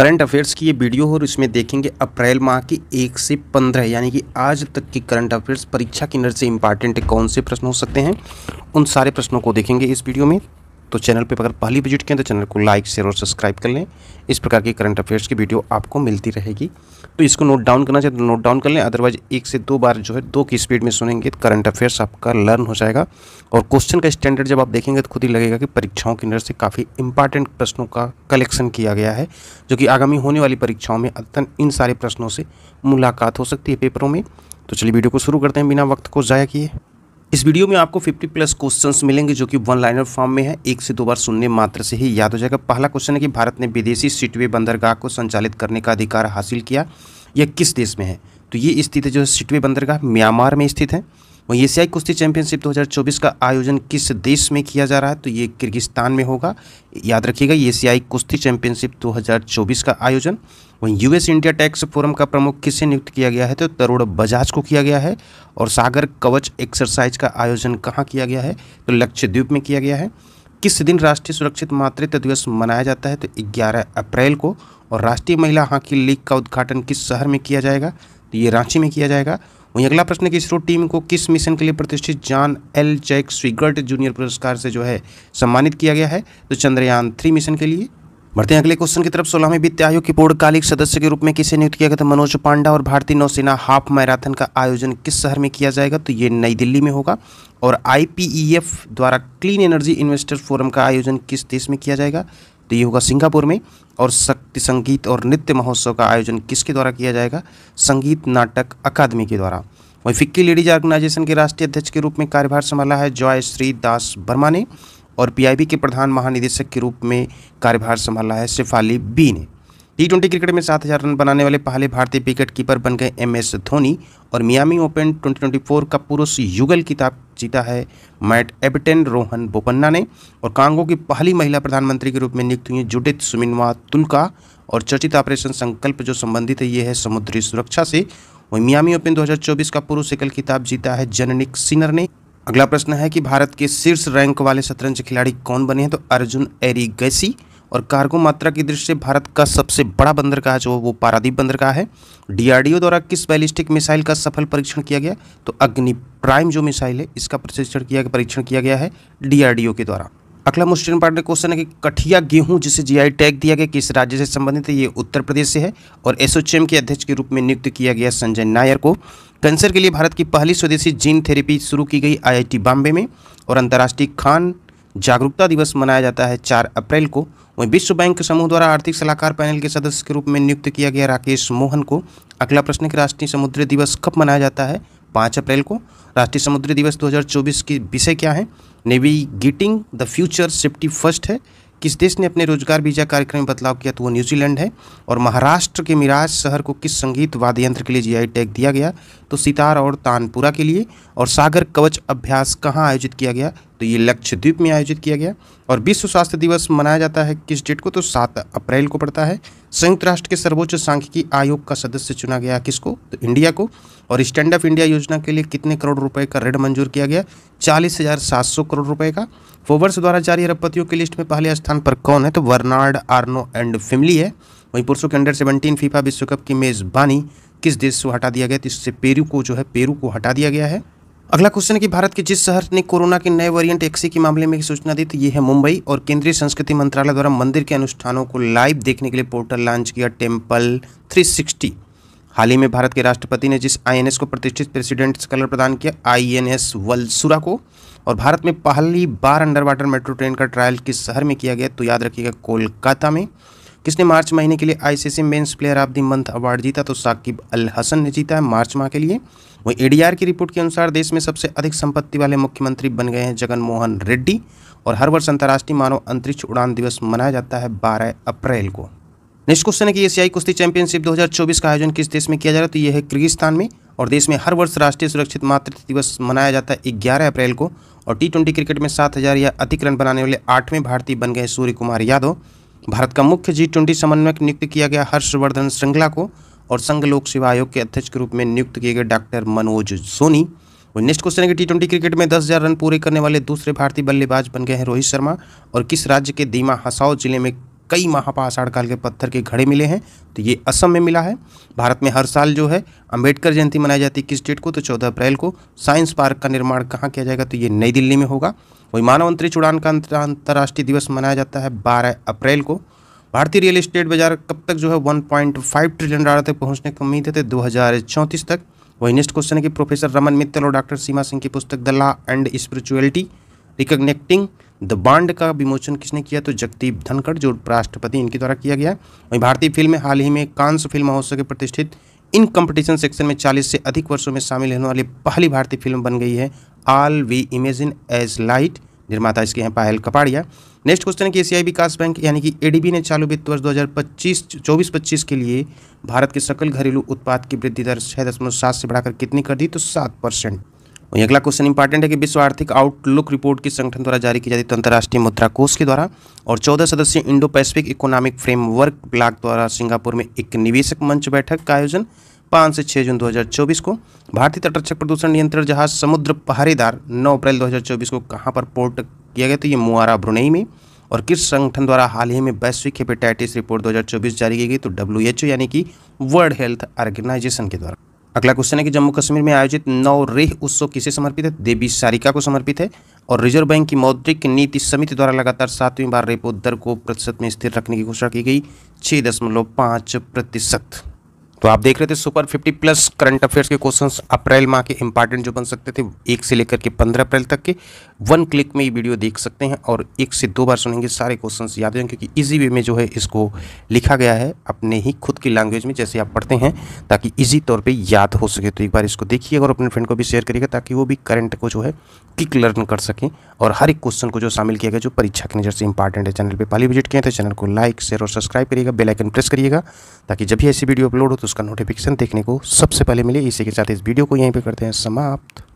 current affairs की ये video हो और इसमें देखेंगे अप्रैल माह की एक से पंद्रह यानी कि आज तक की करंट अफेयर्स परीक्षा की नज़र से इम्पॉर्टेंट कौन से प्रश्न हो सकते हैं उन सारे प्रश्नों को देखेंगे इस वीडियो में तो चैनल पर अगर पहली विजिट किए तो चैनल को लाइक शेयर और सब्सक्राइब कर लें इस प्रकार की करंट अफेयर्स की वीडियो आपको मिलती रहेगी तो इसको नोट डाउन करना चाहिए तो नोट डाउन कर लें अदरवाइज एक से दो बार जो है दो की स्पीड में सुनेंगे तो करंट अफेयर्स आपका लर्न हो जाएगा और क्वेश्चन का स्टैंडर्ड जब आप देखेंगे तो खुद ही लगेगा कि परीक्षाओं के अंदर से काफ़ी इंपॉर्टेंट प्रश्नों का कलेक्शन किया गया है जो कि आगामी होने वाली परीक्षाओं में अद्यतन इन सारे प्रश्नों से मुलाकात हो सकती है पेपरों में तो चलिए वीडियो को शुरू करते हैं बिना वक्त को ज़ाया किए इस वीडियो में आपको 50 प्लस क्वेश्चंस मिलेंगे जो कि वन लाइनर फॉर्म में है एक से दो बार सुनने मात्र से ही याद हो जाएगा पहला क्वेश्चन है कि भारत ने विदेशी सिटवे बंदरगाह को संचालित करने का अधिकार हासिल किया यह किस देश में है तो ये स्थित है जो सिटवे बंदरगाह म्यांमार में स्थित है वहीं एशियाई कुश्ती चैंपियनशिप 2024 का आयोजन किस देश में किया जा रहा है तो ये किर्गिस्तान में होगा याद रखिएगा एशियाई कुश्ती चैंपियनशिप 2024 का आयोजन वहीं यूएस इंडिया टैक्स फोरम का प्रमुख किसे नियुक्त किया गया है तो तरुण बजाज को किया गया है और सागर कवच एक्सरसाइज का आयोजन कहाँ किया गया है तो लक्षद्वीप में किया गया है किस दिन राष्ट्रीय सुरक्षित मातृत्व दिवस मनाया जाता है तो ग्यारह अप्रैल को और राष्ट्रीय महिला हॉकी लीग का उद्घाटन किस शहर में किया जाएगा तो ये रांची में किया जाएगा वहीं अगला प्रश्न है कि इसरो टीम को किस मिशन के लिए प्रतिष्ठित John L Jack Swigert junior पुरस्कार से जो है सम्मानित किया गया है तो चंद्रयान थ्री मिशन के लिए बढ़ते हैं अगले क्वेश्चन की तरफ सोलहवें वित्त आयोग के पूर्णकालिक सदस्य के रूप में किसे नियुक्त किया गया था मनोज पांडा और भारतीय नौसेना हाफ मैराथन का आयोजन किस शहर में किया जाएगा तो ये नई दिल्ली में होगा और आईपीईएफ e द्वारा क्लीन एनर्जी इन्वेस्टर फोरम का आयोजन किस देश में किया जाएगा तो ये होगा सिंगापुर में और शक्ति संगीत और नृत्य महोत्सव का आयोजन किसके द्वारा किया जाएगा संगीत नाटक अकादमी के द्वारा वहीं फिक्की लेडीज ऑर्गेनाइजेशन के राष्ट्रीय अध्यक्ष के रूप में कार्यभार संभाला है जॉय श्री दास वर्मा ने और पीआईबी के प्रधान महानिदेशक के रूप में कार्यभार संभाला है शिफाली बी ने टी ट्वेंटी क्रिकेट में सात हज़ार रन बनाने वाले पहले भारतीय विकेट कीपर बन गए एम एस धोनी और मियामी ओपन 2024 का पुरुष युगल किताब जीता है मैट एबिटेन रोहन बोपन्ना ने और कांगो की पहली महिला प्रधानमंत्री के रूप में नियुक्त हुई जुडित सुमिनवा तुलका और चर्चित ऑपरेशन संकल्प जो संबंधित है ये है समुद्री सुरक्षा से वही मियामी ओपन दो का पुरुष एकल किताब जीता है जननिक सिनर ने अगला प्रश्न है कि भारत के शीर्ष रैंक वाले शतरंज खिलाड़ी कौन बने हैं तो अर्जुन एरी गैसी और कार्गो मात्रा की दृष्टि से भारत का सबसे बड़ा बंदरगाह जो वो पारादीप बंदरगाह है डीआरडीओ द्वारा किस बैलिस्टिक मिसाइल का सफल परीक्षण किया गया तो अग्नि प्राइम जो मिसाइल है इसका प्रशिक्षण किया गया परीक्षण किया गया है डीआरडीओ के द्वारा अगला मुस्लिम पार्टनर क्वेश्चन है कि कठिया गेहूं जिसे जीआई टैग दिया गया किस राज्य से संबंधित है ये उत्तर प्रदेश से है और एसओचएम के अध्यक्ष के रूप में नियुक्त किया गया संजय नायर को कैंसर के लिए भारत की पहली स्वदेशी जीन थेरेपी शुरू की गई आईआईटी बॉम्बे में और अंतर्राष्ट्रीय खान जागरूकता दिवस मनाया जाता है चार अप्रैल को वहीं विश्व बैंक के समूह द्वारा आर्थिक सलाहकार पैनल के सदस्य के रूप में नियुक्त किया गया राकेश मोहन को अगला प्रश्न कि राष्ट्रीय समुद्री दिवस कब मनाया जाता है पाँच अप्रैल को राष्ट्रीय समुद्री दिवस 2024 की विषय क्या है navigating the future safety first है किस देश ने अपने रोजगार वीजा कार्यक्रम में बदलाव किया तो वो न्यूजीलैंड है और महाराष्ट्र के मिराज शहर को किस संगीत वाद्य यंत्र के लिए जीआई टैग दिया गया तो सितार और तानपुरा के लिए और सागर कवच अभ्यास कहाँ आयोजित किया गया तो ये लक्षद्वीप में आयोजित किया गया और विश्व स्वास्थ्य दिवस मनाया जाता है किस डेट को तो सात अप्रैल को पड़ता है संयुक्त राष्ट्र के सर्वोच्च सांख्यिकी आयोग का सदस्य चुना गया किसको तो इंडिया को और स्टैंड अप इंडिया योजना के लिए कितने करोड़ रुपए का ऋण मंजूर किया गया चालीस हज़ार सात सौ करोड़ रुपए का फोवर्स द्वारा जारी अरबपतियों की लिस्ट में पहले स्थान पर कौन है तो वर्नार्ड आर्नो एंड फिमली है वहीं पुरुषों के अंडर सेवनटीन फीफा विश्व कप की मेज़बानी किस देश से हटा दिया गया तो इससे पेरू को जो है पेरू को हटा दिया गया है अगला क्वेश्चन है कि भारत के जिस शहर ने कोरोना के नए वेरिएंट एक्सी के मामले में सूचना दी तो ये है मुंबई और केंद्रीय संस्कृति मंत्रालय द्वारा मंदिर के अनुष्ठानों को लाइव देखने के लिए पोर्टल लॉन्च किया टेम्पल 360 हाल ही में भारत के राष्ट्रपति ने जिस आईएनएस को प्रतिष्ठित प्रेसिडेंट कलर प्रदान किया आई वलसुरा को और भारत में पहली बार अंडर वाटर मेट्रो ट्रेन का ट्रायल किस शहर में किया गया तो याद रखिएगा कोलकाता में किसने मार्च महीने के लिए ICC men's player of the month award जीता तो साकिब अल हसन ने जीता है मार्च माह के लिए वहीं एडीआर की रिपोर्ट के अनुसार देश में सबसे अधिक संपत्ति वाले मुख्यमंत्री बन गए हैं जगन रेड्डी और हर वर्ष अंतर्राष्ट्रीय मानव अंतरिक्ष उड़ान दिवस मनाया जाता है बारह अप्रैल को नेक्स्ट क्वेश्चन है कि एशियाई कुश्ती चैंपियनशिप 2024 का आयोजन किस देश में किया जा रहा है तो यह है किर्गिस्तान में और देश में हर वर्ष राष्ट्रीय सुरक्षित मातृत्व दिवस मनाया जाता है ग्यारह अप्रैल को और टी क्रिकेट में सात हज़ार या अधिक रन बनाने वाले आठवें भारतीय बन गए सूर्य कुमार यादव भारत का मुख्य जी ट्वेंटी समन्वयक नियुक्त किया गया हर्षवर्धन श्रृंगला को और संघ लोक सेवा आयोग के अध्यक्ष के रूप में नियुक्त किए गए डॉक्टर मनोज सोनी और नेक्स्ट क्वेश्चन है कि टी क्रिकेट में दस हज़ार रन पूरे करने वाले दूसरे भारतीय बल्लेबाज बन गए हैं रोहित शर्मा और किस राज्य के दीमा हसाओ जिले में कई महापाषाण काल के पत्थर के घड़े मिले हैं तो ये असम में मिला है भारत में हर साल जो है अंबेडकर जयंती मनाई जाती है किस डेट को तो चौदह अप्रैल को साइंस पार्क का निर्माण कहाँ किया जाएगा तो ये नई दिल्ली में होगा वही मानव अंतरिक्ष उड़ान का अंतर्राष्ट्रीय दिवस मनाया जाता है बारह अप्रैल को भारतीय रियल इस्टेट बाजार कब तक जो है फाइव ट्रिलियन डॉलर तक पहुंचने की उम्मीद है तो दो तक वही नेक्स्ट क्वेश्चन है कि प्रोफेसर रमन मित्तल और डॉक्टर सीमा सिंह की पुस्तक the law and spirituality reconnecting the bond का विमोचन किसने किया तो जगदीप धनखड़ जो राष्ट्रपति इनके द्वारा किया गया वहीं भारतीय फिल्म हाल ही में कांस फिल्म महोत्सव के प्रतिष्ठित इन कंपटीशन सेक्शन में 40 से अधिक वर्षों में शामिल होने वाली पहली भारतीय फिल्म बन गई है all we imagine as light निर्माता इसके हैं पायल कपाड़िया नेक्स्ट क्वेश्चन है कि एशियाई विकास बैंक यानी कि एडीबी ने चालू वित्त वर्ष 2025 हजार पच्चीस के लिए भारत के सकल घरेलू उत्पाद की वृद्धि दर छः दशमलव सात से बढ़ाकर कितनी कर दी तो सात परसेंट वहीं अगला क्वेश्चन इंपॉर्टेंट है कि विश्व आर्थिक आउटलुक रिपोर्ट किस संगठन द्वारा जारी की जाती है तो अंतर्राष्ट्रीय मुद्रा कोष के द्वारा और चौदह सदस्यीय Indo Pacific economic framework block द्वारा सिंगापुर में एक निवेशक मंच बैठक का आयोजन पाँच से छः जून 2024 को भारतीय तटरक्षक प्रदूषण नियंत्रण जहाज समुद्र पहरेदार नौ अप्रैल दो को कहाँ पर पोर्ट किया गया तो ये मुआरा ब्रुनई में और किस संगठन द्वारा हाल ही में वैश्विक हेपेटाइटिस रिपोर्ट 2024 जारी की गई तो डब्ल्यू यानी कि वर्ल्ड हेल्थ ऑर्गेनाइजेशन के द्वारा अगला क्वेश्चन है कि जम्मू कश्मीर में आयोजित नौ रेह उत्सव किसे समर्पित है देवी सारिका को समर्पित है और रिजर्व बैंक की मौद्रिक नीति समिति द्वारा लगातार सातवीं बार रेपो दर को प्रतिशत में स्थिर रखने की घोषणा की गई छः दशमलव पाँच प्रतिशत तो आप देख रहे थे सुपर 50 प्लस करंट अफेयर्स के क्वेश्चंस अप्रैल माह के इंपॉर्टेंट जो बन सकते थे एक से लेकर के 15 अप्रैल तक के वन क्लिक में ये वीडियो देख सकते हैं और एक से दो बार सुनेंगे सारे क्वेश्चंस याद रहें क्योंकि इजी वे में जो है इसको लिखा गया है अपने ही खुद की लैंग्वेज में जैसे आप पढ़ते हैं ताकि ईजी तौर पर याद हो सके तो एक बार इसको देखिए और अपने फ्रेंड को भी शेयर करिएगा ताकि वो भी करंट को जो है क्लिक लर्न कर सकें और हर एक क्वेश्चन को जो शामिल किया गया जो परीक्षा की नज़र से इंपॉर्टेंट है चैनल पर पहली विजिट किए तो चैनल को लाइक शेयर और सब्सक्राइब करिएगा बेलाइकन प्रेस करिएगा ताकि जब भी ऐसी वीडियो अपलोड हो तो उसका नोटिफिकेशन देखने को सबसे पहले मिले इसी के साथ इस वीडियो को यहीं पर करते हैं समाप्त